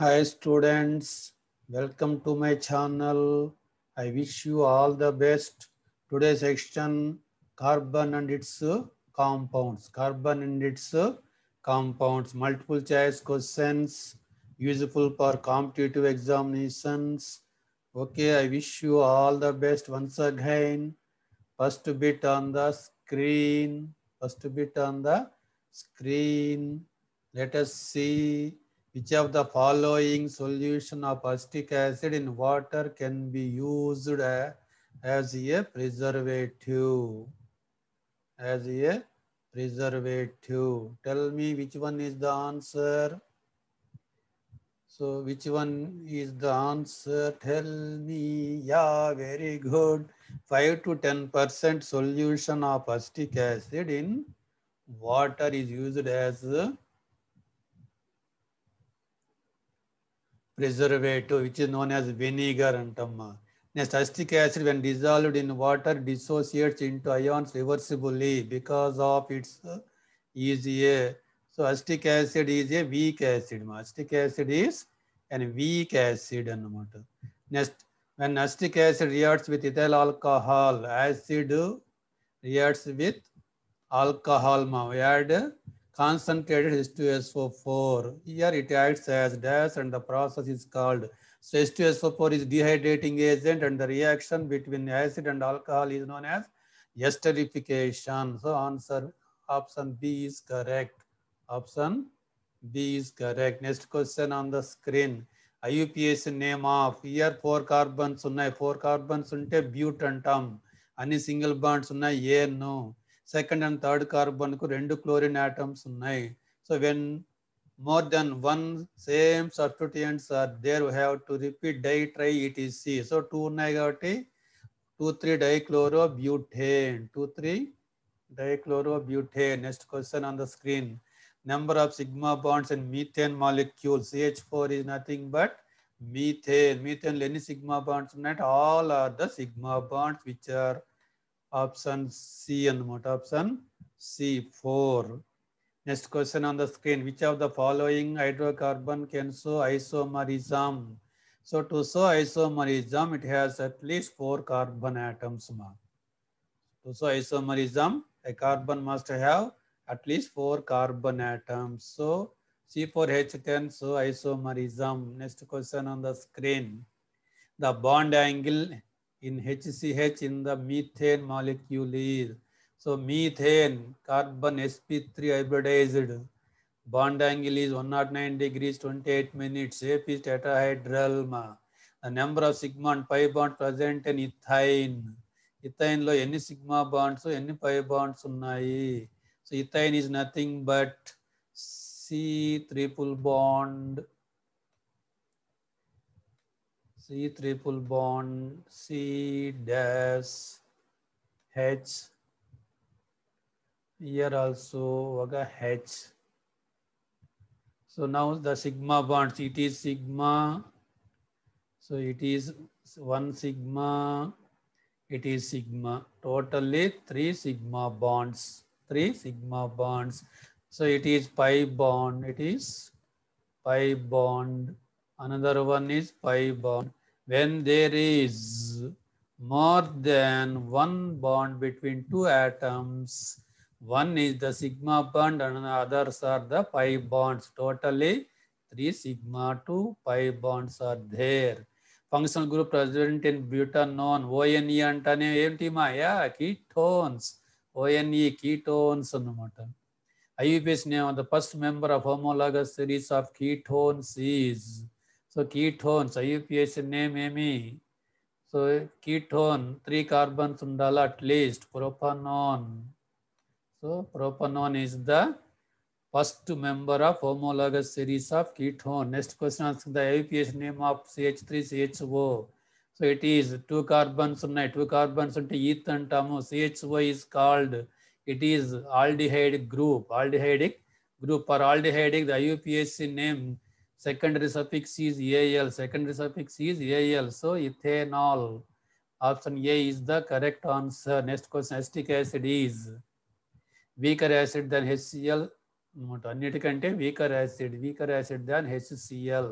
Hi students, welcome to my channel. I wish you all the best. Today's section carbon and its compounds. Carbon and its compounds. Multiple choice questions useful for competitive examinations. Okay, I wish you all the best once again. First bit on the screen. First bit on the screen. Let us see which of the following solution of acetic acid in water can be used uh, as a preservative? As a preservative. Tell me which one is the answer. So which one is the answer? Tell me. Yeah, very good. 5 to 10% solution of acetic acid in water is used as preservative which is known as vinegar antamma. Next, acetic acid when dissolved in water dissociates into ions reversibly because of its easy. Uh, so acetic acid is a weak acid. Acetic acid is an weak acid. Next, when acetic acid reacts with ethyl alcohol, acid reacts with alcohol. We add concentrated H2SO4. Here it acts as dash and the process is called. So H2SO4 is dehydrating agent and the reaction between acid and alcohol is known as esterification. So answer option B is correct. Option B is correct. Next question on the screen. IUPAC name of here four carbons ఉన్నాయి four carbons ఉంటే but అంటాం అన్ని single bonds ఉన్నాయి no second and third carbon ku rendu chlorine atoms unnai so when more than one same substituents are there we have to repeat di tri etc so two 2 3 dichloro butane, 2 3 dichloro butane. next question on the screen number of sigma bonds in methane molecule ch4 is nothing but methane methane leni sigma bonds not all are the sigma bonds which are option C and what option C4. Next question on the screen, which of the following hydrocarbon can show isomerism? So to show isomerism, it has at least four carbon atoms. Mark. To show isomerism, a carbon must have at least four carbon atoms. So C4H10, so isomerism. Next question on the screen. The bond angle in HCH in the methane molecule is. So methane, carbon sp3 hybridized, bond angle is 109 degrees 28 minutes, shape is tetrahedral. The number of sigma and pi bond present in ethane ethane lo any sigma bonds, any pi bonds unnai. So ethane is nothing but C triple bond C triple bond C dash H. Here also vaga H. So now the sigma bonds, it is sigma. So it is one sigma, it is sigma. Totally three sigma bonds, three sigma bonds. So it is pi bond, it is pi bond. Another one is pi bond when there is more than one bond between two atoms, one is the sigma bond and others are the pi bonds. Totally, three sigma to pi bonds are there. Functional group present in butanone, ONE అంటేనే ఏంటి Maya ketones, ONE ketones అన్నమాట. IUPAC name of the first member of homologous series of ketones is so ketone, IUPAC name Amy. So ketone, three carbon sundala at least, propanone. So propanone is the first member of homologous series of ketone. Next question asks the IUPAC name of CH3CHO. So it is two carbons ఉన్నాయి two carbons ఉంటే ethan అంటాము CHO is called it is aldehyde group aldehyde group for aldehyde, the IUPAC name secondary suffix is al secondary suffix is al so ethanol option a is the correct answer next question acetic acid is weaker acid than hcl అన్నిటికంటే weaker acid weaker acid than HCl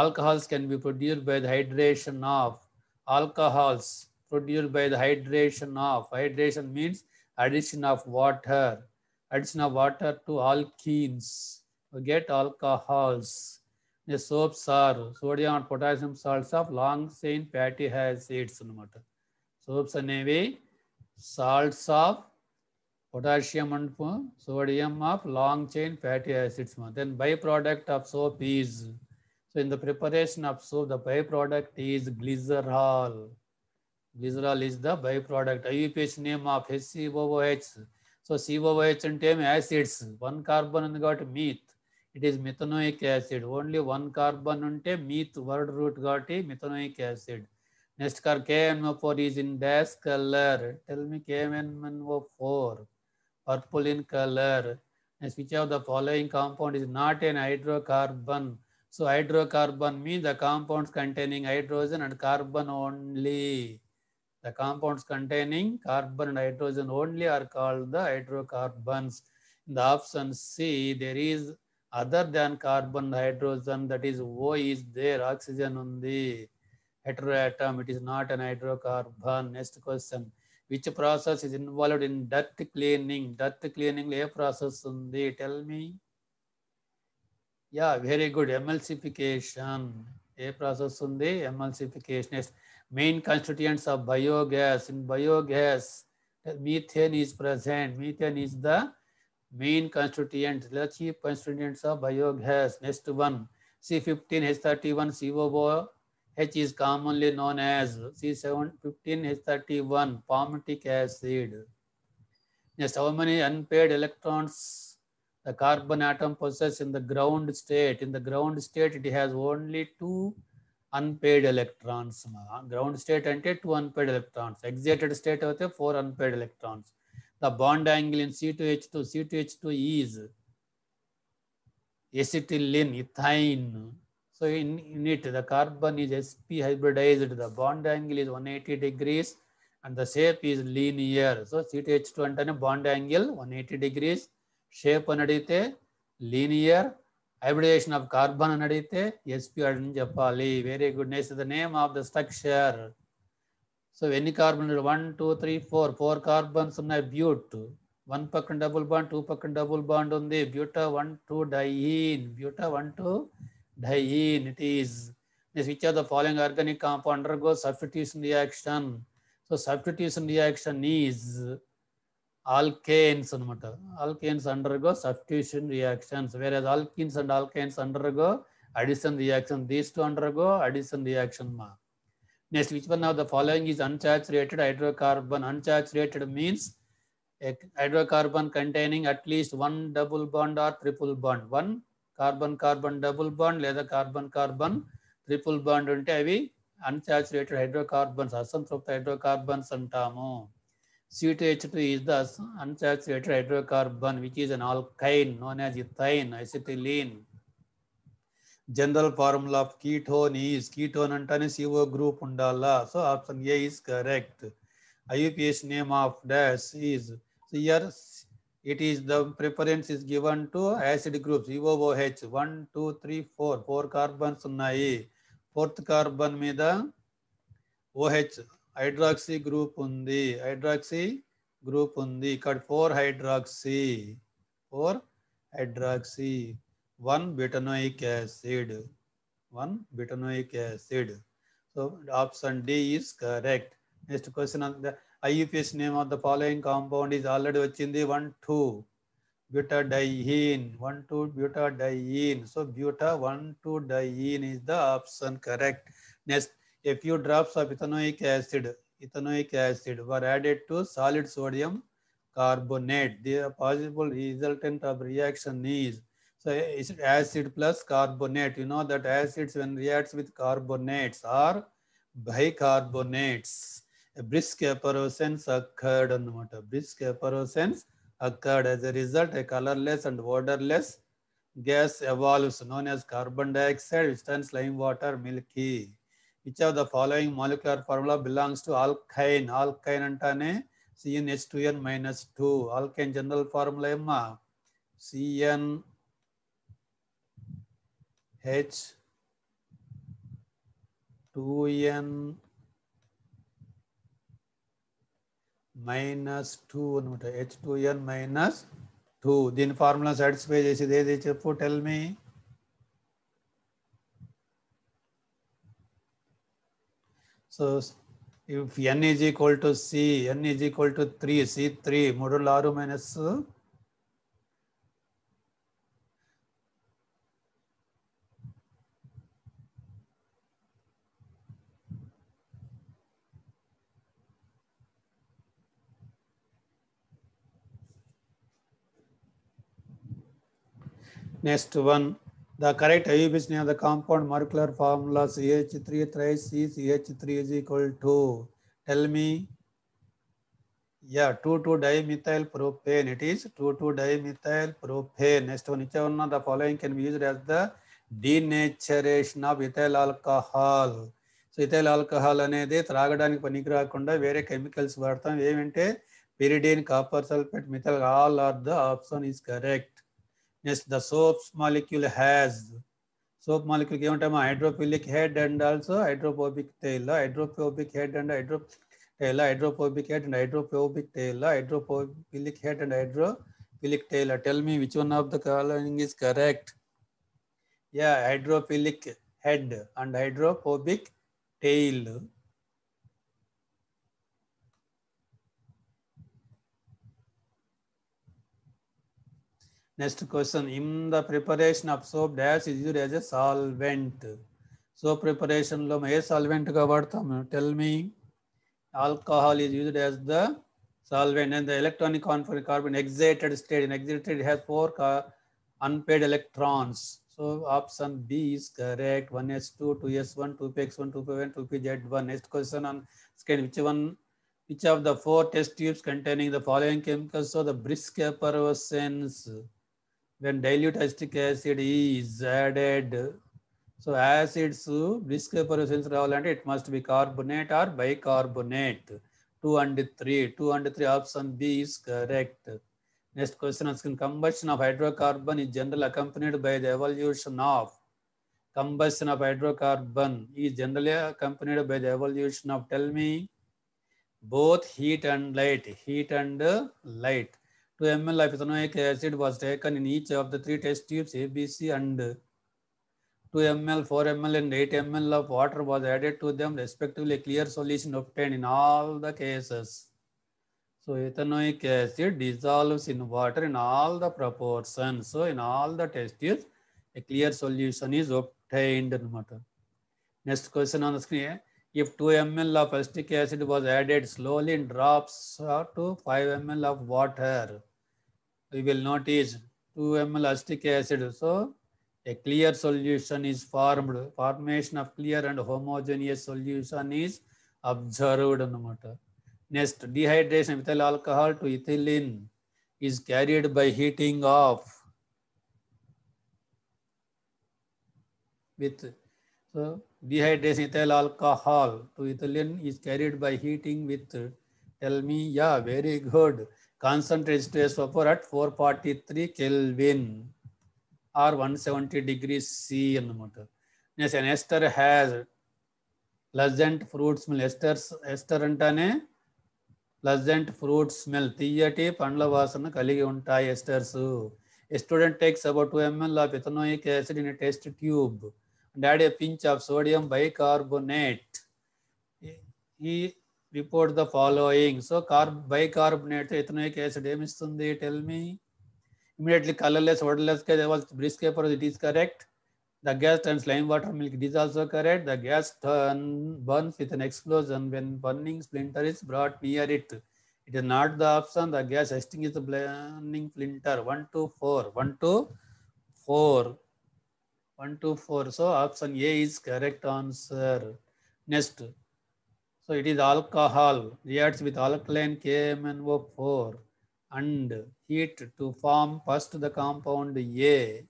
alcohols can be produced by the hydration of alcohols produced by the hydration of hydration means addition of water addition of water to alkenes get alcohols the soaps are sodium and potassium salts of long chain fatty acids అన్నమాట soaps అనేవి salts of potassium and sodium of long chain fatty acids then by product of soap is so in the preparation of soap the by product is glycerol glycerol is the by product IUPAC name of HCOH so COH అంటే ఏమి acids one carbon ఉంది కాబట్టి meth it is methanoic acid only one carbon unte meth word root got methanoic acid next car KMnO4 is in base color tell me KMnO4 purple in color next which of the following compound is not an hydrocarbon so hydrocarbon means the compounds containing hydrogen and carbon only the compounds containing carbon and hydrogen only are called the hydrocarbons in the option c there is Other than carbon hydrogen, that is, o is there oxygen on the heteroatom it is not an hydrocarbon next question which process is involved in dirt cleaning dirt cleaning a process They tell me yeah very good emulsification a process the emulsification is main constituents of biogas in biogas methane is present methane is the Main constituents, the chief constituents of biogas. Next one, c 15 h 31 co H is commonly known as C15H31 palmitic acid. Next, how many unpaired electrons the carbon atom possesses in the ground state? In the ground state, it has only two unpaired electrons. Ground state and two unpaired electrons. Excited state, four unpaired electrons the bond angle in C2H2, C2H2 is acetylene, ethine. So in, in it, the carbon is sp hybridized. The bond angle is 180 degrees and the shape is linear. So C2H2 ಅಂತಾನೆ bond angle 180 degrees. shape ನಡೆಯುತ್ತೆ linear. Hybridization of carbon ನಡೆಯುತ್ತೆ sp ಅಂತ Very good. Nice. is the name of the structure. So ఎన్ని carbon one two three four four carbons ఉన్నాయి but one పక్కన double bond two పక్కన double bond ఉంది buta one two diene buta one two diene it is next which are the following organic compound undergo substitution reaction so substitution reaction is alkanes అనమాట alkanes undergo substitution reactions వేరే alkynes and alkanes undergo addition reaction these two undergo addition reaction మా Next, which one of the following is uncharged, rated hydrocarbon? Uncharged, rated means a hydrocarbon containing at least one double bond or triple bond. One carbon-carbon double bond, leather carbon-carbon triple bond, and heavy unsaturated hydrocarbons, asymptotic hydrocarbons, hydrocarbon tamo. C2H2 is the uncharged, rated hydrocarbon, which is an alkyne known as ethyne, acetylene. General formula of ketone is ketone అంటేనే CO group ఉండాలా so option A is correct IUPAC name of dash is so it is the preference is given to acid groups COOH one two three four four carbons ఉన్నాయి fourth carbon మీద OH hydroxy group ఉంది hydroxy group ఉంది ఇక్కడ four hydroxy four hydroxy one betanoic acid one betanoic acid so option d is correct next question on the IUPAC name of the following compound is already vachindi 1 2 butadiene 1 2 butadiene so buta 1 2 diene is the option correct next a few drops of ethanoic acid ethanoic acid were added to solid sodium carbonate the possible resultant of reaction is so acid plus carbonate? You know that acids when reacts with carbonates are bicarbonates. A brisk effervescence occurred on the matter. Brisk effervescence occurred as a result a colorless and odorless gas evolves known as carbon dioxide which turns lime water milky. Which of the following molecular formula belongs to alkyne? Alkyne antane CnH2n minus 2. Alkyne general formula emma CN H 2N minus 2 H2N minus 2 दिन formula satisfy जैसे they they चुप्पो tell me so if N is equal to C N is equal to 3 C 3 मोड़ लारू minus Next one, the correct IUPAC name of the compound molecular formula CH3 thrice CH3 is equal to. Tell me. Yeah, 2,2-dimethyl propane. It is 2,2-dimethyl propane. Next one, the following can be used as the denaturation of ethyl alcohol. So ethyl alcohol అనేది త్రాగడానికి పనికి రాకుండా వేరే chemicals వాడతాం ఏమంటే pyridine copper sulphate methyl all are the option is correct Yes, the soap molecule has. Soap molecule given time hydrophilic head and also hydrophobic tail. Hydrophobic head and hydro tail. Hydrophobic head and hydrophobic tail. Hydrophilic head and hydrophilic tail. Uh, tell me which one of the coloring is correct. Yeah, hydrophilic head and hydrophobic tail. Next question, in the preparation of soap dash is used as a solvent. So preparation lo main solvent ka tell me alcohol is used as the solvent and the electronic carbon excited state and excited has four unpaired electrons. So option B is correct. 1s2, 2s1, 2px1, 2p1, 2pz1. Next question on scan which one, which of the four test tubes containing the following chemicals? So the brisk effervescence when dilute acetic acid is added so acids brisk percussions and it must be carbonate or bicarbonate 2 and 3 2 and 3 option b is correct next question is combustion of hydrocarbon is generally accompanied by the evolution of combustion of hydrocarbon is generally accompanied by the evolution of tell me both heat and light heat and light to ml liposoleic acid was taken in each of the three test tubes A, B, C, and 2 ml, 4 ml, and 8 ml of water was added to them respectively. A clear solution obtained in all the cases. So ethanoic acid dissolves in water in all the proportions. So in all the test tubes, a clear solution is obtained. Next question on the screen. If 2 ml of acetic acid was added slowly in drops to 5 ml of water, we will use 2m acetic acid. So a clear solution is formed. Formation of clear and homogeneous solution is observed. Next, dehydration ethyl alcohol to ethylene is carried by heating of with so dehydration ethyl alcohol to ethylene is carried by heating with tell me yeah very good concentration is vapor at 443 kelvin or 170 degrees c annamata yes an ester has pleasant fruit smell esters ester antane pleasant fruit smell tiyati pandla vasana kaligi untai esters a student takes about 2 ml of ethanoic acid in a test tube and add a pinch of sodium bicarbonate he report the following. So carb bicarbonate ethanoic acid emistundi, tell me. Immediately colorless, odorless gas, was brisk vapor, it is correct. The gas turns lime water milk, it is also correct. The gas turn, burns with an explosion when burning splinter is brought near it. It is not the option, the gas extinguishes the burning splinter. 1 to 4, 1 to 4, 1 to 4. So option A is correct answer. Next. So it is alcohol reacts with alkaline KMnO4 and heat to form first the compound A,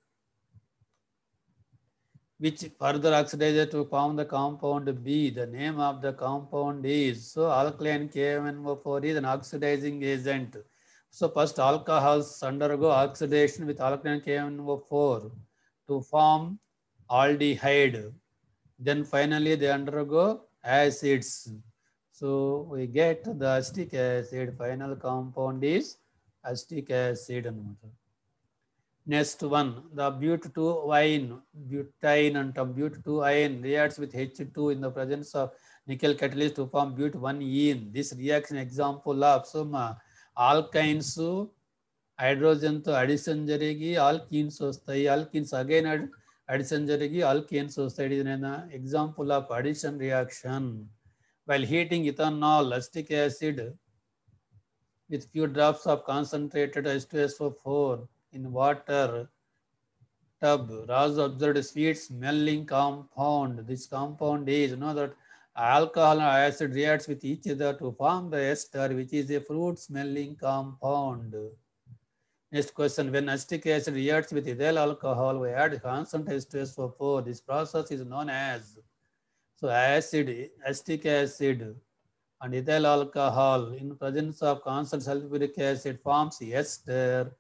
which further oxidizes to form the compound B. The name of the compound is, so alkaline KMnO4 is an oxidizing agent. So first alcohols undergo oxidation with alkaline KMnO4 to form aldehyde. Then finally they undergo acids. So we get the acetic acid, final compound is acetic acid and Next one, the but 2 ion butane and but 2 ion reacts with H2 in the presence of nickel catalyst to form but 1 ene This reaction example of some alkynes, hydrogen to addition jaregi, alkenes vastai, alkenes again addition jaregi, alkenes vastai. It is an example of addition reaction. While heating ethanol, lactic acid with few drops of concentrated H2SO4 in water tub, Raz observed sweet smelling compound. This compound is, you know that alcohol and acid reacts with each other to form the ester, which is a fruit smelling compound. Next question, when acetic acid reacts with ethyl alcohol, we add constant H2SO4. This process is known as So acid, acetic acid and ethyl alcohol in presence of constant sulfuric acid forms ester.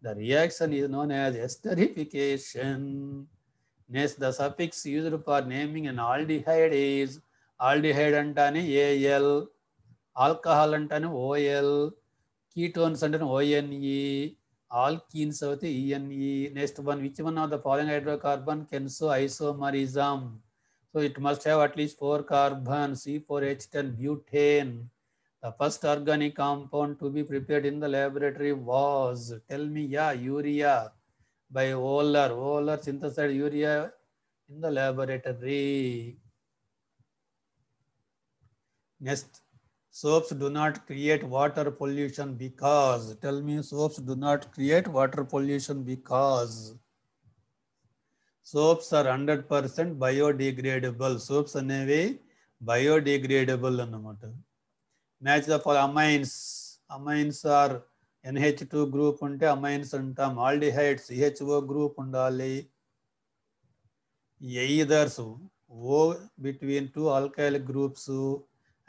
The reaction is known as esterification. Next, the suffix used for naming an aldehyde is aldehyde అంటానే AL, alcohol అంటానే OL, ketones అంటానే ONE, alkenes అయితే ENE. Next one, which one of the following hydrocarbon can show isomerism? So it must have at least four carbon, C4H10 butane. The first organic compound to be prepared in the laboratory was, tell me, yeah, urea by Oler. Oler synthesized urea in the laboratory. Next, soaps do not create water pollution because, tell me, soaps do not create water pollution because soaps are 100% biodegradable soaps అనేవి biodegradable అన్నమాట match the fall amines amines are NH two group ఉంటే amines అంటాం aldehydes CHO group ఉండాలి ethers O between two alkyl groups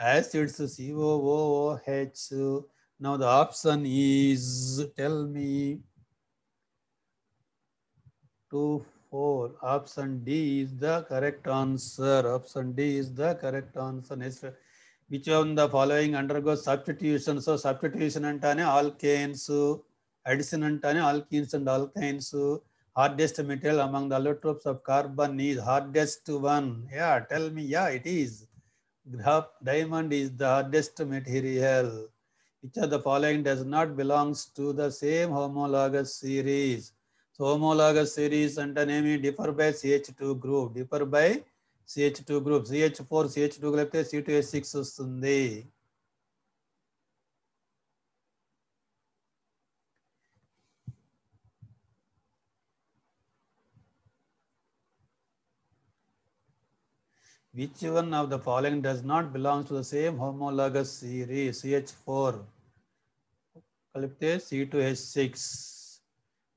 acids COOH now the option is tell me two 4. Option D is the correct answer. Option D is the correct answer. Next, which of the following undergoes substitution? So, substitution and alkanes, addition and alkenes and alkynes. Hardest metal among the allotropes of carbon is hardest one. Yeah, tell me. Yeah, it is. Graph diamond is the hardest material. Which of the following does not belongs to the same homologous series? homologous series and name differ by CH2 group. Differ by CH2 group. CH4, CH2 group, c C2H6 వస్తుంది Which one of the following does not belong to the same homologous series? CH4 కలిపితే C2H6.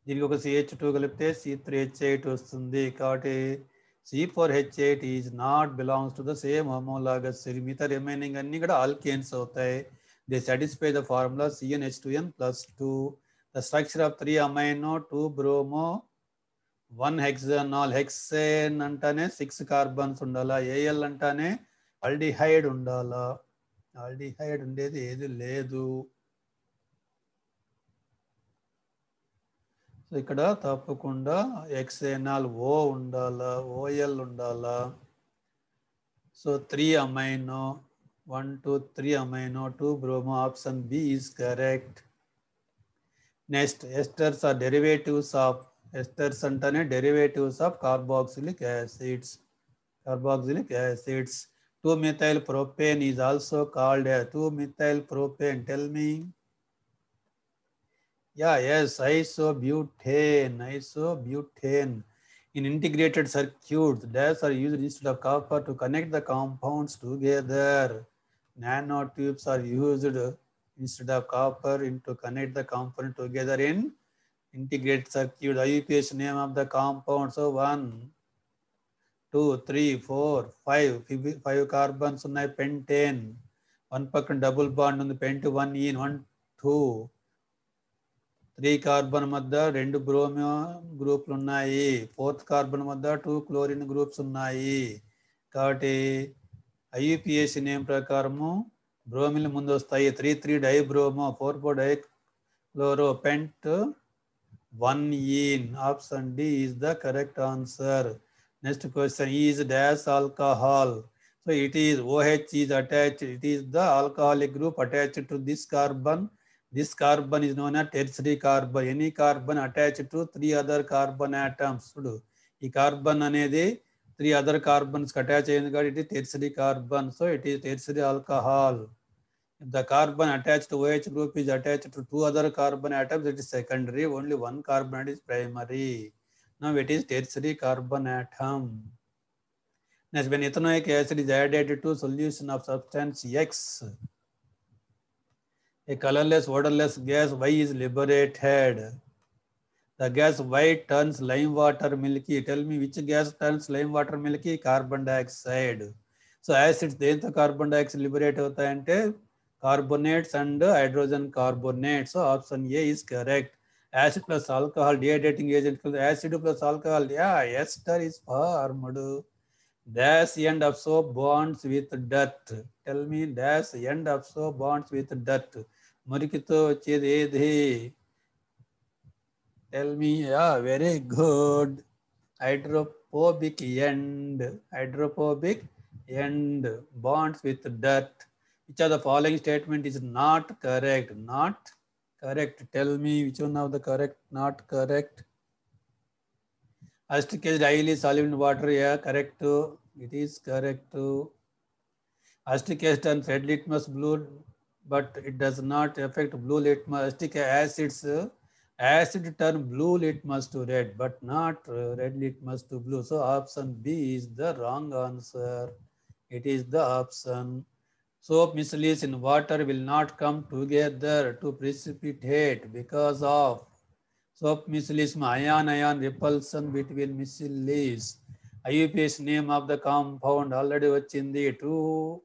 దీనికి ఒక CH two కలిపితే C three H eight వస్తుంది కాబట్టి C four H eight is not belongs to the same homologous cell మిగతా remaining అన్ని కూడా alkanes అవుతాయి they satisfy the formula CN H two N plus two the structure of three amino two bromo one hexanol hexane అంటేనే six carbons ఉండాలా AL అంటేనే aldehyde ఉండాలా aldehyde ఉండేది ఏది లేదు సో ఇక్కడ తప్పకుండా ఎక్సేనాల్ ఓ ఉండాలా ఓఎల్ ఉండాలా so three amino one two three amino two bromo option B is correct next esters are derivatives of esters అంటేనే derivatives of carboxylic acids carboxylic acids 2 methyl propane is also called 2 methyl propane tell me Yeah, yes, isobutane, isobutane. In integrated circuits, dash are used instead of copper to connect the compounds together. Nanotubes are used instead of copper in to connect the component together in integrated circuit. IUPAC name of the compound. So one, two, three, four, five, five carbons, one pentane, one packan double bond on the pent one in one two. Three carbon వద్ద రెండు bromo గ్రూపులు ఉన్నాయి fourth carbon వద్ద two chlorine groups ఉన్నాయి కాబట్టి IUPAC name ప్రకారము bromyl ముందు వస్తాయి three three di bromo four four di chloro pent one ene option D is the correct answer next question is dash alcohol so it is OH is attached it is the alcoholic group attached to this carbon this carbon is known as tertiary carbon. Any carbon attached to three other carbon atoms. So, This carbon anedi three other carbons attached to it is tertiary carbon. So it is tertiary alcohol. the carbon attached to OH group is attached to two other carbon atoms, it is secondary. Only one carbon is primary. Now it is tertiary carbon atom. Next, when ethanoic acid is added to solution of substance X, A colorless, waterless gas why is liberated. The gas why turns lime water milky. Tell me which gas turns lime water milky? Carbon dioxide. So acids దేంతో carbon dioxide liberate hota hai ante carbonates and hydrogen carbonate So option A is correct. Acid plus alcohol dehydrating agent. Acid plus alcohol. Yeah, ester is formed. dash end of soap bonds with dirt. Tell me dash end of soap bonds with dirt. Murikito Tell me yeah, very good hydrophobic end. Hydrophobic end bonds with dirt. Which of the following statement is not correct? Not correct. Tell me which one of the correct, not correct. Acetic is highly soluble in water. Yeah, correct. It is correct. Acetic acid and red litmus blue but it does not affect blue litmus as its acid turn blue litmus to red but not uh, red litmus to blue so option b is the wrong answer it is the option soap micelles in water will not come together to precipitate because of soap micelles. ion ion repulsion between miscellaneous iups name of the compound already vachindi two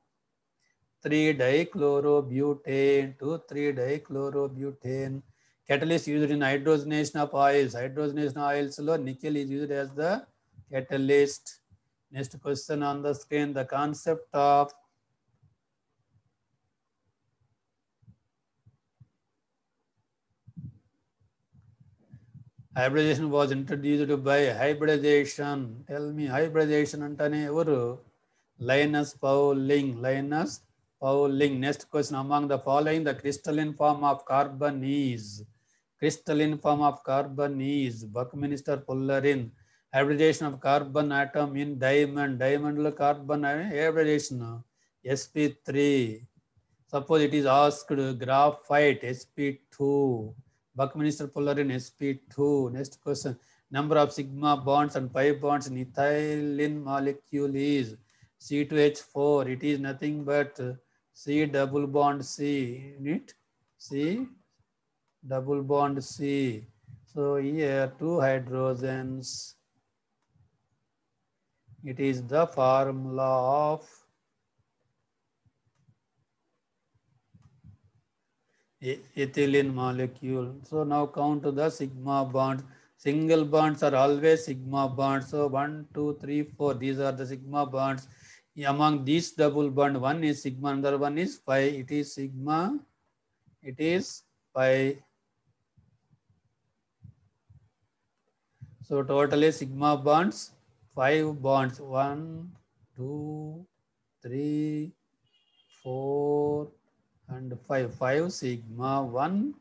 three dichlorobutane, two three dichlorobutane. Catalyst used in hydrogenation of oils. Hydrogenation oils, so nickel is used as the catalyst. Next question on the screen the concept of hybridization was introduced by hybridization. Tell me hybridization antane evaru? Linus Pauling. Linus Fowling. Next question. Among the following, the crystalline form of carbon is crystalline form of carbon is Buckminster Fullerin. Hybridization of carbon atom in diamond. Diamond carbon hybridization. sp3 suppose it is asked graphite sp2 buckminster fullerene sp2 next question number of sigma bonds and pi bonds in ethylene molecule is c2h4 it is nothing but C double bond C in C double bond C. So here two hydrogens. It is the formula of ethylene molecule. So now count the sigma bond. Single bonds are always sigma bonds. So one, two, three, four. These are the sigma bonds among these double bond one is sigma another one is phi it is sigma it is phi so totally sigma bonds five bonds one two three four and five five sigma one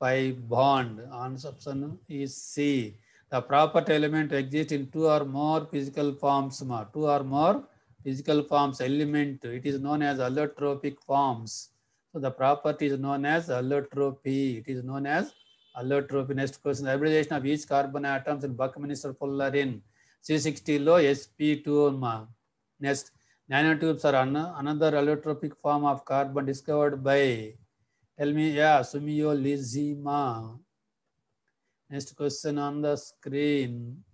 pi bond answer option is c the property element exists in two or more physical forms two or more physical forms element. It is known as allotropic forms. So the property is known as allotropy. It is known as allotropy. Next question, hybridization of each carbon atoms in Buckminster Fuller in C60 low sp2. Next, nanotubes are an another allotropic form of carbon discovered by, tell me, yeah, lizima Next question on the screen.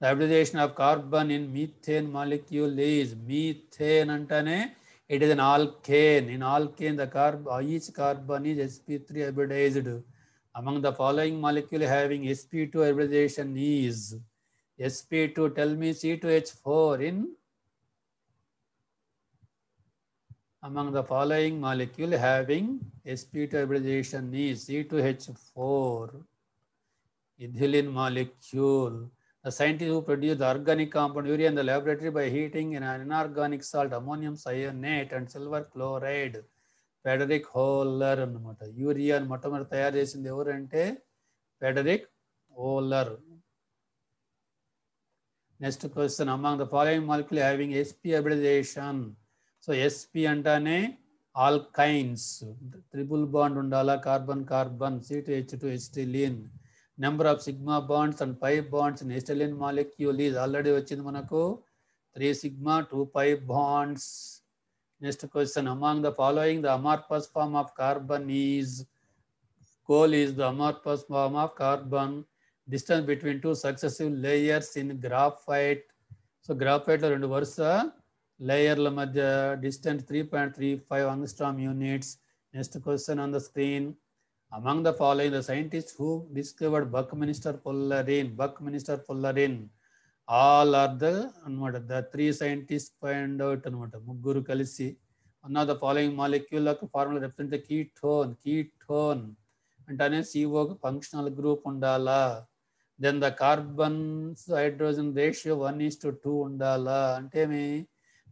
The hybridization of carbon in methane molecule is methane antane. It is an alkane. In alkane, the carb each carbon is sp3 hybridized. Among the following molecule having sp2 hybridization is sp2. Tell me C2H4 in among the following molecule having sp2 hybridization is C2H4 ethylene molecule. The scientists who produce the organic compound urea in the laboratory by heating in an inorganic salt, ammonium cyanate and silver chloride. Friedrich Wohler అనమాట urea మొట్టమొదటి తయారు చేసింది ఎవరంటే Friedrich Wohler next question among the following molecule having SP hybridization so SP అంటానే alkynes triple bond ఉండాలా carbon carbon C two H two acetylene number of sigma bonds and pi bonds in molecule is already వచ్చింది మనకు three sigma two pi bonds next question among the following the amorphous form of carbon is coal is the amorphous form of carbon distance between two successive layers in graphite so గ్రాఫైట్లో రెండు వరుస లేయర్ల మధ్య distance three point three five angstrom units next question on the screen among the following the scientist the discovered buckminster buckminster buckminster fullerene all are the అనమాట the three scientist find out అనమాట ముగ్గురు కలిసి one of the following molecule యొక్క formula చెప్తుంటే ketone ketone అనే సిఓకి functional group ఉండాలా then the carbon hydrogen ratio one is to two ఉండాలా అంటేమి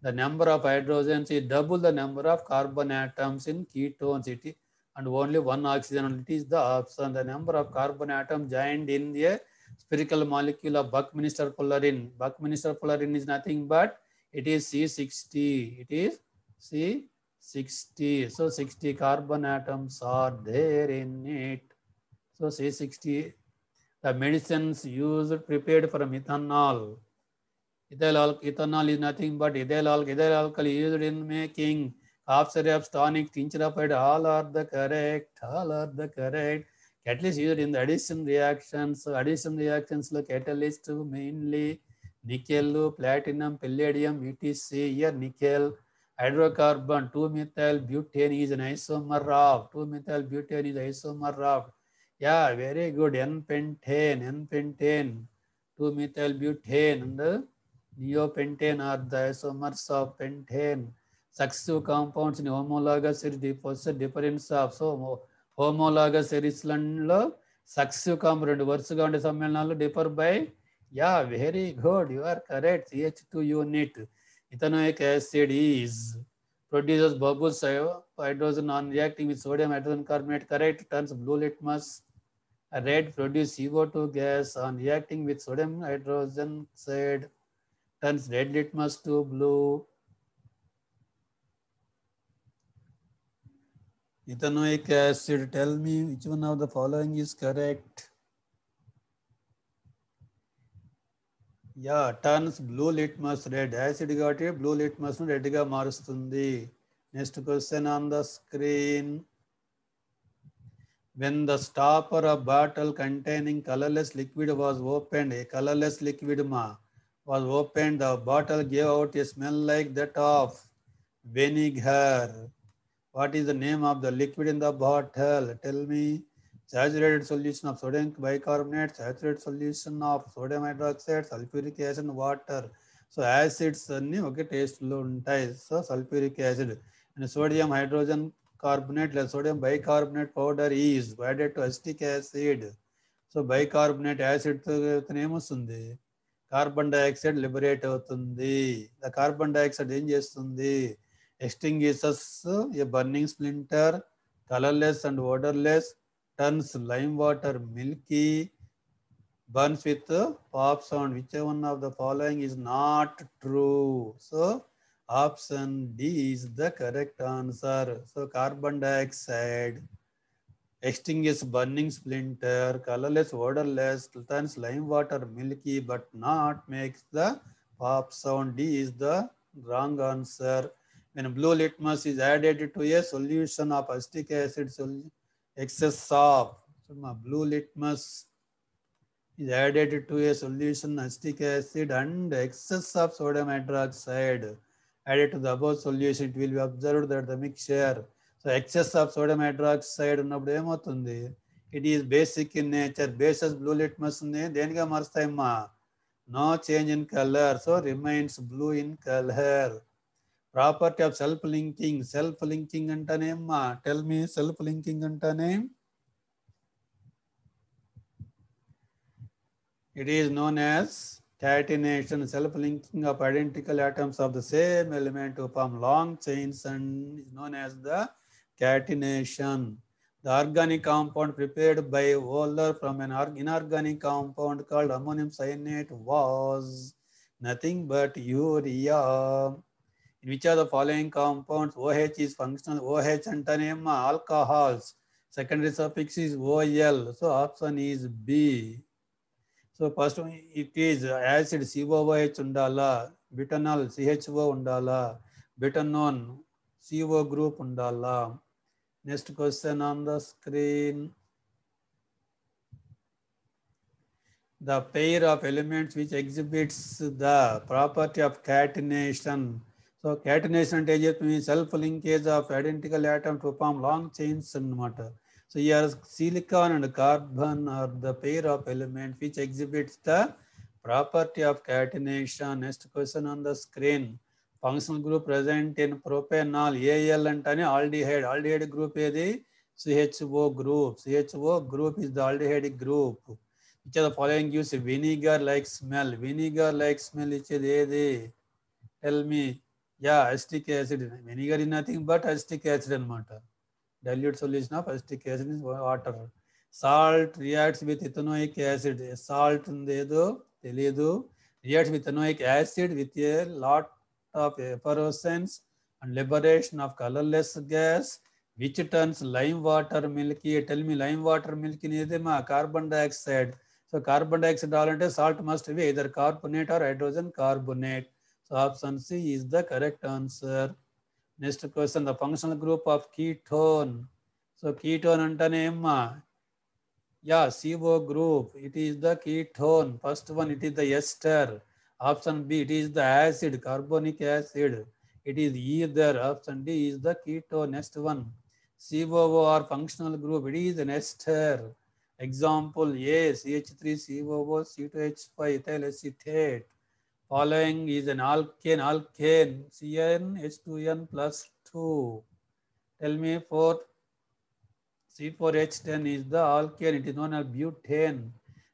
the number of hydrogens is double the number of carbon atoms in ketone సిటీ and only one oxygen it is the option the number of carbon atom joined in the spherical molecule of buckminster fullerene buckminster fullerene is nothing but it is c60 it is c60 so 60 carbon atoms are there in it so c60 the medicines used prepared from ethanol ethyl ethanol is nothing but ethyl alcohol ethyl alcohol used in making Apsarab, tonic, tincturopide, all are the correct, all are the correct. Catalyst used in the addition reactions. So addition reactions look catalyst mainly nickel, platinum, palladium, etc. Here nickel, hydrocarbon, 2-methyl butane is an isomer of, 2-methyl butane is isomer of. Yeah, very good. N-pentane, N-pentane, 2-methyl butane and neopentane are the isomers of pentane. successive compounds in homologous series they difference of so homologous series lo successive compound రెండు వరుసగా ఉండే సమ్మేళనాలు differ by yeah very good you are correct CH2 unit ethanoic acid is produces bubbles hydrogen non reacting with sodium hydrogen carbonate correct turns blue litmus red produce CO2 gas on reacting with sodium hydrogen said turns red litmus to blue Ethanoic acid, tell me which one of the following is correct. Yeah, turns blue litmus red. Acid got it, blue litmus red ga marustundi. Next question on the screen. When the stopper of bottle containing colorless liquid was opened, a colorless liquid ma was opened, the bottle gave out a smell like that of vinegar. What is the name of the liquid in the bottle tell me saturated solution of sodium bi carbonate saturated solution of sodium hydroxide sulphuric acid water so acids అన్ని ఒకే టేస్ట్లో ఉంటాయి so sulphuric acid and sodium hydrogen carbonate లేదా sodium bi carbonate powder is వాడెడ్ to acetic acid so bicarbonate యాసిడ్తో ఏమొస్తుంది carbon dioxide liberate అవుతుంది the carbon dioxide ఏం చేస్తుంది extinguishes a burning splinter, colorless and odorless, turns lime water milky, burns with uh, pop sound. Which one of the following is not true? So option D is the correct answer. So carbon dioxide extinguishes burning splinter, colorless, odorless, turns lime water milky, but not makes the pop sound. D is the wrong answer. When blue litmus is added to a solution of acetic acid, excess of so blue litmus is added to a solution acetic acid and excess of sodium hydroxide added to the above solution, it will be observed that the mixture. So excess of sodium hydroxide ఉన్నప్పుడు ఏమవుతుంది it is basic in nature bases blue litmus ఉంది దేనిగా మారుస్తాయమ్మా no change in colour so remains blue in colour property Self-linking. What linking self linking అంటేనేమ్మా tell me self linking అంటేనే it It is known as catenation self-linking of identical atoms of the same element to form long chains and is known as the catenation. The organic compound prepared by Wohler from an inorganic compound called ammonium cyanate was nothing but urea. In which are the following compounds OH is functional OH అంటేనే alcohols secondary suffix is OL so option is B so first if is acid COOH ఉండాలా butanal CHO ఉండాలా butanone CO group ఉండాలా next question on the screen the pair of elements which exhibits the property of catenation So catenation అంటే ఏం means self linkage of identical atoms to form long chains matter. So here silicon and carbon are the pair of elements which exhibits the property of catenation. Next question on the screen. Functional group present in propanol, Al అంటేనే aldehyde. Aldehyde group ఏది CHO group. CHO group is the aldehyde group. Which of the following gives vinegar like smell? Vinegar like smell ఇచ్చేది ఏది? Tell me. Yeah, acetic acid. Vinegar is nothing but acetic acid and water. Dilute solution of acetic acid in water. Salt reacts with ethanoic acid. Salt undedo teliyadu reacts with ethanoic acid with a lot of effervescence and liberation of colorless gas which turns lime water milky tell me lime water milky neither ma carbon dioxide so carbon dioxide all and salt must be either carbonate or hydrogen carbonate option C is the correct answer. Next question, the functional group of ketone. So ketone antane name. Uh, yeah, CO group. It is the ketone. First one, it is the ester. Option B, it is the acid, carbonic acid. It is either. Option D is the ketone. Next one, COO or functional group. It is an ester. Example A, CH3, COO, C2H5, ethyl acetate. Following is an alkane, alkane, CnH2n plus 2. Tell me for C4H10 is the alkane, it is known as butane.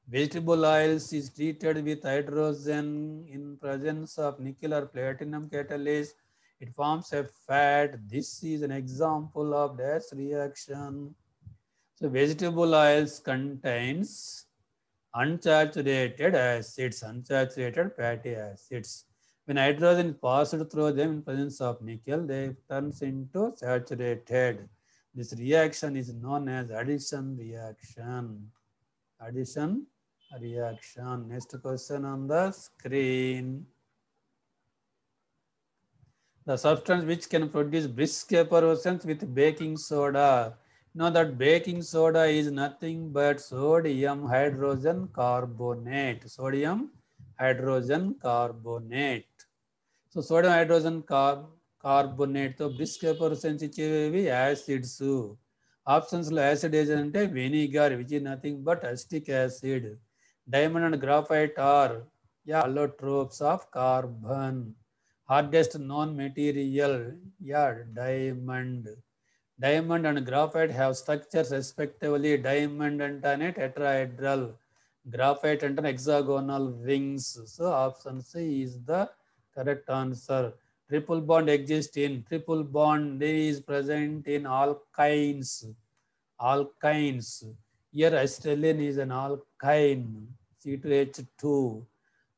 Vegetable oils is treated with hydrogen in presence of nickel or platinum catalyst. It forms a fat. This is an example of this reaction. So vegetable oils contains unsaturated acids, unsaturated fatty acids. When hydrogen passed through them in presence of nickel, they turns into saturated. This reaction is known as addition reaction. Addition reaction. Next question on the screen. The substance which can produce brisk effervescence with baking soda now that baking soda is nothing but sodium hydrogen carbonate. Sodium hydrogen carbonate. So sodium hydrogen car carbonate. So brisker percentage acids. Options acid agent vinegar, which is nothing but acetic acid. Diamond and graphite are allotropes of carbon. Hardest non-material, yeah, diamond. Diamond and graphite have structures respectively diamond and an tetrahedral, graphite and an hexagonal rings. So option C is the correct answer. Triple bond exists in triple bond is present in alkynes. Alkynes. Here acetylene is an alkyne, C2H2.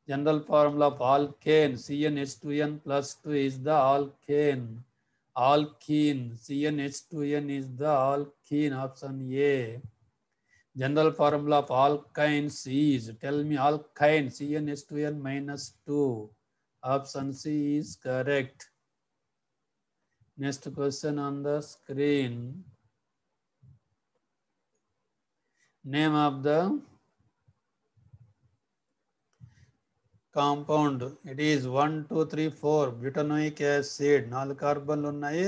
General formula of alkane, CnH2n plus 2 is the alkane alkene CnH2n is the alkene option A. General formula of alkynes is tell me alkyne CnH2n minus 2. Option C is correct. Next question on the screen. Name of the compound it is one two three four butanoic acid నాలుగు కార్బన్లు ఉన్నాయి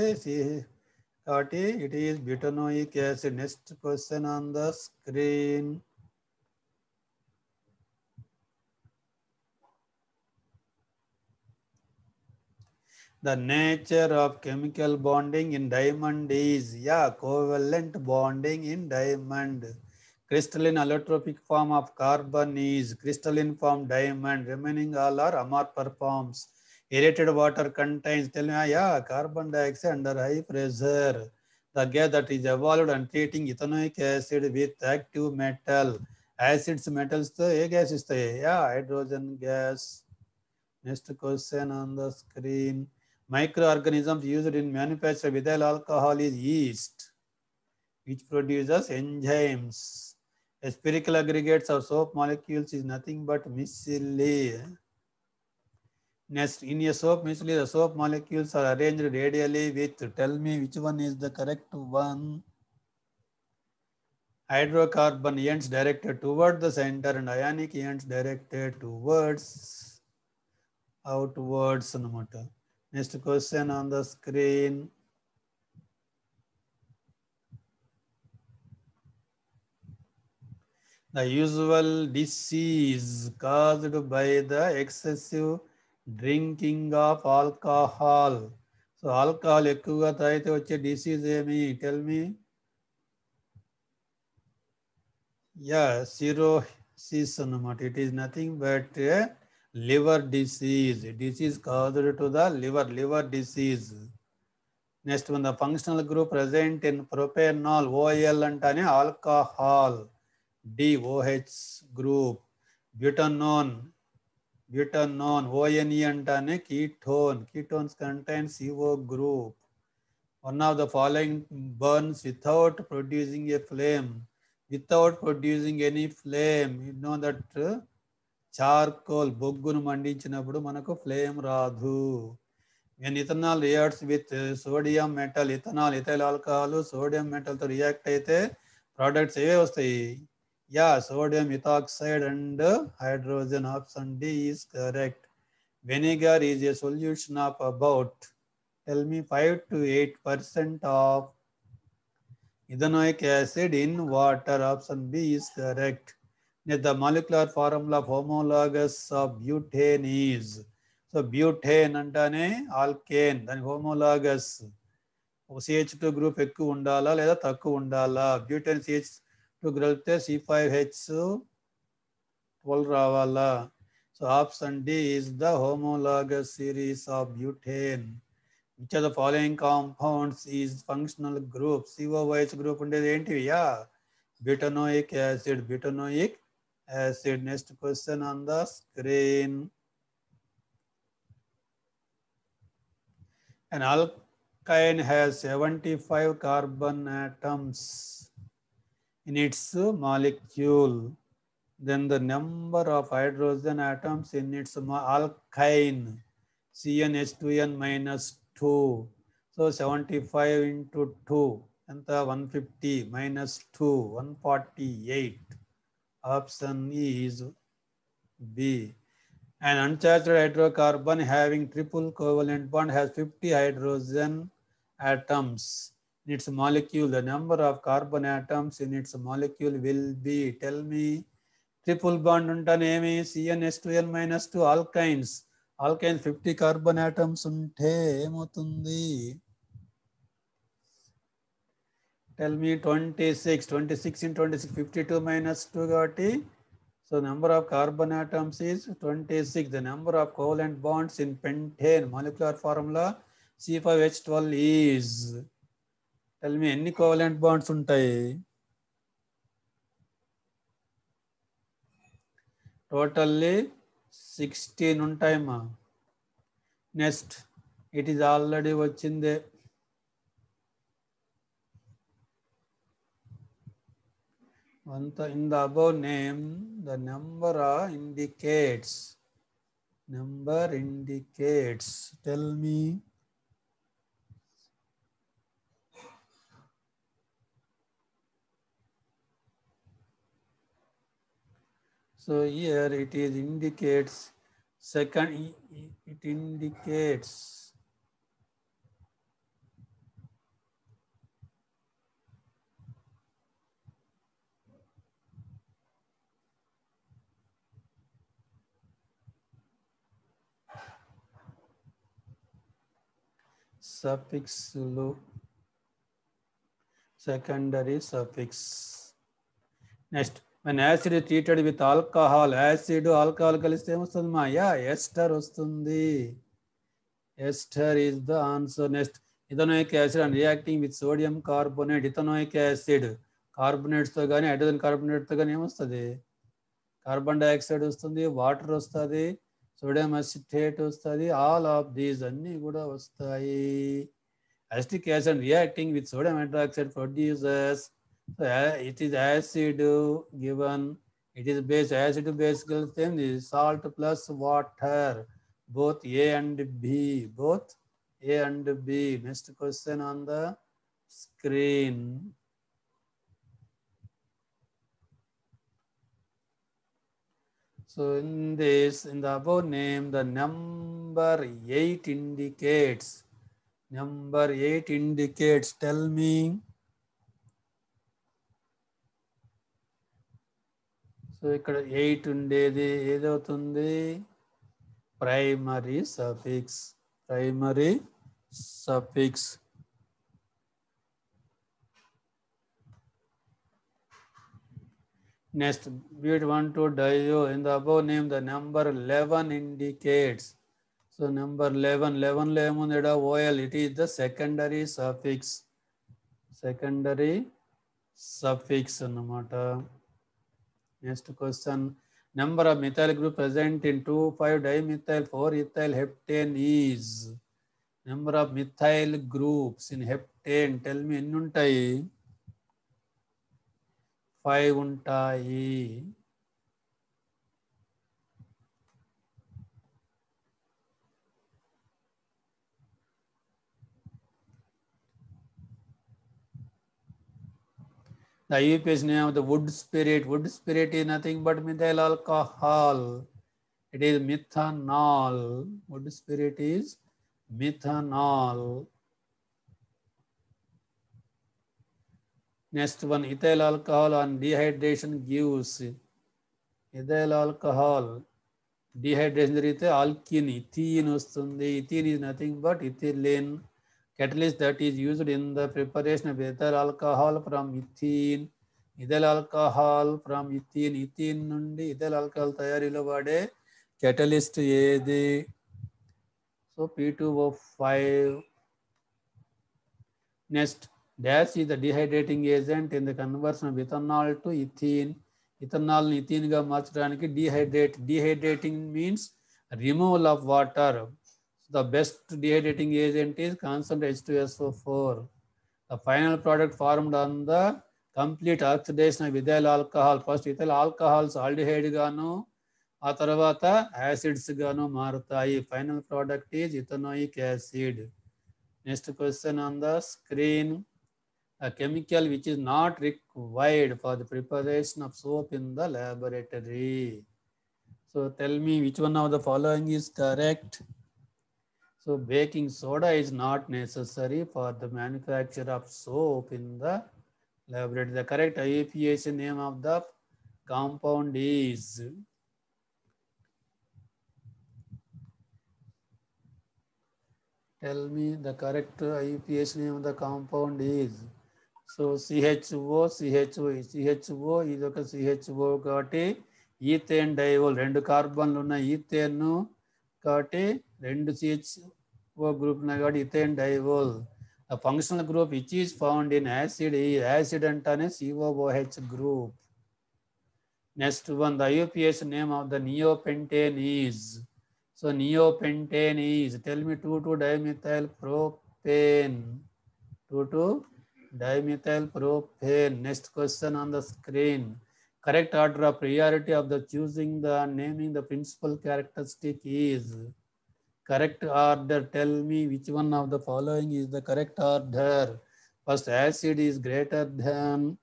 కాబట్టి it is butanoic acid next question on the screen the nature of chemical bonding in diamond is yeah covalent bonding in diamond Crystalline allotropic form of carbon is crystalline form diamond. Remaining all are amorphous forms. Aerated water contains, tell me, yeah, carbon dioxide under high pressure. The gas that is evolved and treating ethanoic acid with active metal. Acids, metals, the gas is the yeah, hydrogen gas. Next question on the screen. Microorganisms used in manufacture with alcohol is yeast, which produces enzymes spherical aggregates or soap molecules is nothing but micelle. Next, in a soap micelle, the soap molecules are arranged radially with, tell me which one is the correct one. Hydrocarbon ends directed toward the center and ionic ends directed towards outwards. Next question on the screen. The usual disease caused by the excessive drinking of alcohol. So alcohol ఎక్కువగా తాగితే వచ్చే disease ఏమి tell me yeah cirrhosis అనమాట it is nothing but liver disease disease caused to the liver liver disease next మన functional group present in propanol OL అంటేనే alcohol డిఓహెచ్ group butanone butanone ONE అంటానే ketone ketones contain CO group one of the following burns without producing a flame without producing any flame you know that charcoal బొగ్గును మండించినప్పుడు మనకు flame రాదు నేను ethanol reacts with sodium metal ethanol ethyl alcohol sodium మెటల్తో react అయితే products ఏవే వస్తాయి Yeah, sodium ethoxide and uh, hydrogen option D is correct. Vinegar is a solution of about, tell me 5 to 8% of ethanoic acid in water. Option B is correct. Now the molecular formula of homologous of butane is, so butane and alkane Then homologous, CH two group group ఎక్కువ ఉండాలా లేదా తక్కువ ఉండాలా butane to గ్రల్తే C five H twelve రావాలా so option D is the homologous series of butane which are the following compounds is functional group సిఓవైస్ group ఉండేది ఏంటివియా butanoic acid butanoic acid next question on the screen an alkyne has 75 carbon atoms in its molecule. Then the number of hydrogen atoms in its alkyne, CnH2n minus 2. So 75 into 2 and the 150 minus 2, 148. Option E is B. An uncharged hydrocarbon having triple covalent bond has 50 hydrogen atoms its molecule, the number of carbon atoms in its molecule will be, tell me, triple bond untanemi, CnH2l n 2 alkynes, alkynes 50 carbon atoms unte emotundi. Tell me 26, 26 in 26, 52 minus 2 gati. So number of carbon atoms is 26. The number of covalent bonds in pentane molecular formula C5H12 is tell me ఎన్ని covalent bonds ఉంటాయి totally sixteen ఉంటాయమ్మా next it is already వచ్చిందే అంత in the above name the number of indicates number indicates tell me So here it is indicates second, it indicates suffix loop secondary suffix next మన acid treated with alcohol acid alcohol కలిస్తే ఏమొస్తుంది మా yeah ester వస్తుంది ester is the answer next ethanoic acid and reacting with sodium carbonate ethanoic acid కార్బోనేట్స్తో కానీ hydrogen కార్బోనేట్తో కానీ ఏమొస్తుంది కార్బన్ డైఆక్సైడ్ వస్తుంది వాటర్ వస్తుంది సోడియం అసిటేట్ వస్తుంది ఆల్ ఆఫ్ దీస్ అన్నీ కూడా వస్తాయి acetic acid reacting with sodium hydroxide produces So it is acid given, it is base, acid to base thing is salt plus water, both A and B, both A and B. Next question on the screen. So in this, in the above name, the number eight indicates, number eight indicates, tell me, so ఇక్కడ eight ఉండేది ఏదవుతుంది primary suffix primary suffix next beat one two diol in the above name the number eleven indicates so number eleven eleven లో ఏముంది OL it is the secondary suffix secondary suffix అన్నమాట next question number of methyl group present in two five di methyl four ethyl heptane is number of methyl groups in heptane tell me ఎన్ని ఉంటాయి five ఉంటాయి The IUP name of the wood spirit. Wood spirit is nothing but methyl alcohol. It is methanol. Wood spirit is methanol. Next one, ethyl alcohol on dehydration gives ethyl alcohol. Dehydration there is alkene, ethene. Ethene is nothing but ethylene catalyst that is used in the preparation of ethyl alcohol from ethene. Ethyl alcohol from ethene ethene నుండి ethyl alcohol తయారీలో వాడే catalyst ఏది so P two O five next dash is the dehydrating agent in the conversion of ethanol to ethene ఇథనాల్ని ఇథీన్గా మార్చడానికి dehydrate dehydrating means removal of water the best dehydrating agent is constant H2SO4. The final product formed on the complete oxidation of ethyl alcohol. First, ethyl alcohol is aldehyde. Gaano. Atharavata acids gano marthai. Final product is ethanoic acid. Next question on the screen. A chemical which is not required for the preparation of soap in the laboratory. So tell me which one of the following is correct. So baking soda is not necessary for the manufacture of soap in the laboratory. The correct IAPAC name of the compound is Tell me the correct IUPAC name of the compound is. So CHO, CHO, CHO ఇది ఒక CHO కాబట్టి ethane డైవోల్ రెండు కార్బన్లు ఉన్న ethane కాబట్టి రెండు CHO group కాబట్టి ethyne diol a functional group which is found in acid is acid antone COOH group next one the IUPAC name of the neopentane is so neopentane is tell me 2 2 dimethyl propane 2 2 dimethyl propane next question on the screen correct order of priority of the choosing the naming the principal characteristic is correct order. Tell me which one of the following is the correct order. First, acid is greater than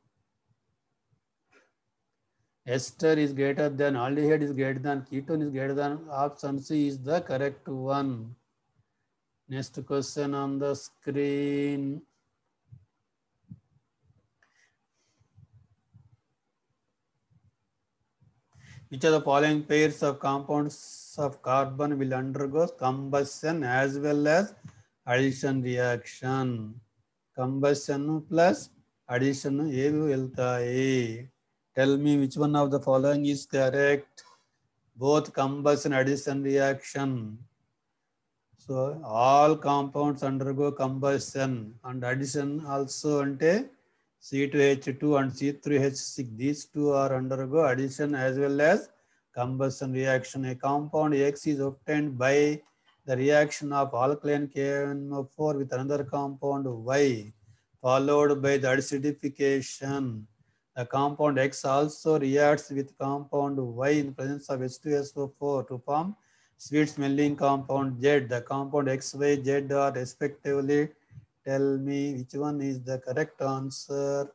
ester is greater than aldehyde is greater than ketone is greater than option C is the correct one. Next question on the screen. Which of the following pairs of compounds of carbon will undergo combustion as well as addition reaction? Combustion plus addition ఏవి వెళ్తాయి tell me which one of the following is correct both combustion addition reaction so all compounds undergo combustion and addition also అంటే C2H2 and C3H6. These two are undergo addition as well as combustion reaction. A compound X is obtained by the reaction of alkaline KNO4 with another compound Y followed by the acidification. The compound X also reacts with compound Y in presence of H2SO4 to form sweet smelling compound Z. The compound XYZ are respectively Tell me which one is the correct answer.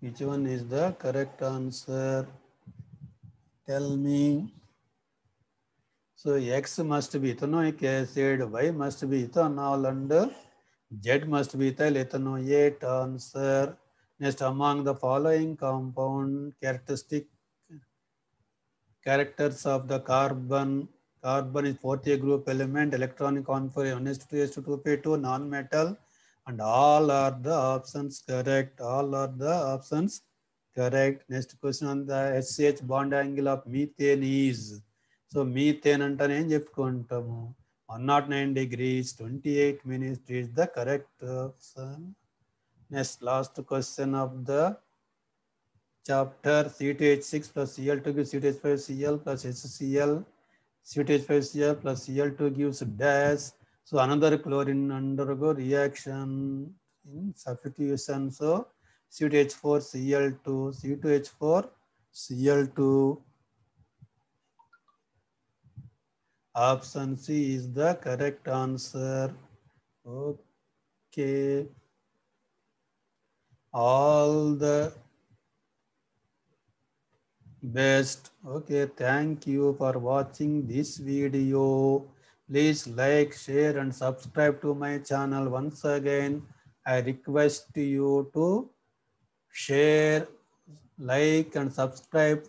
Which one is the correct answer? Tell me. So X must be ethanoic acid, Y must be ethanol, and Z must be ethyl ethanoate answer. Next, among the following compound characteristic characters of the carbon, carbon is 40 group element, electronic confer, NH2H2P2, non-metal, and all are the options correct. All are the options correct. Next question on the SCH bond angle of methane is. So methane and ఏం చెప్పుకుంటాము one nought nine degrees twenty eight minutes is the correct option Next, last question of the chapter C2H6 plus Cl2 gives C2H5Cl plus HCl. C2H5Cl plus Cl2 gives dash. So another chlorine undergo reaction in substitution. So C2H4Cl2, C2H4Cl2. Option C is the correct answer. Okay all the best okay thank you for watching this video please like share and subscribe to my channel once again i request you to share like and subscribe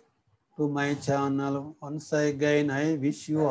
to my channel once again i wish you all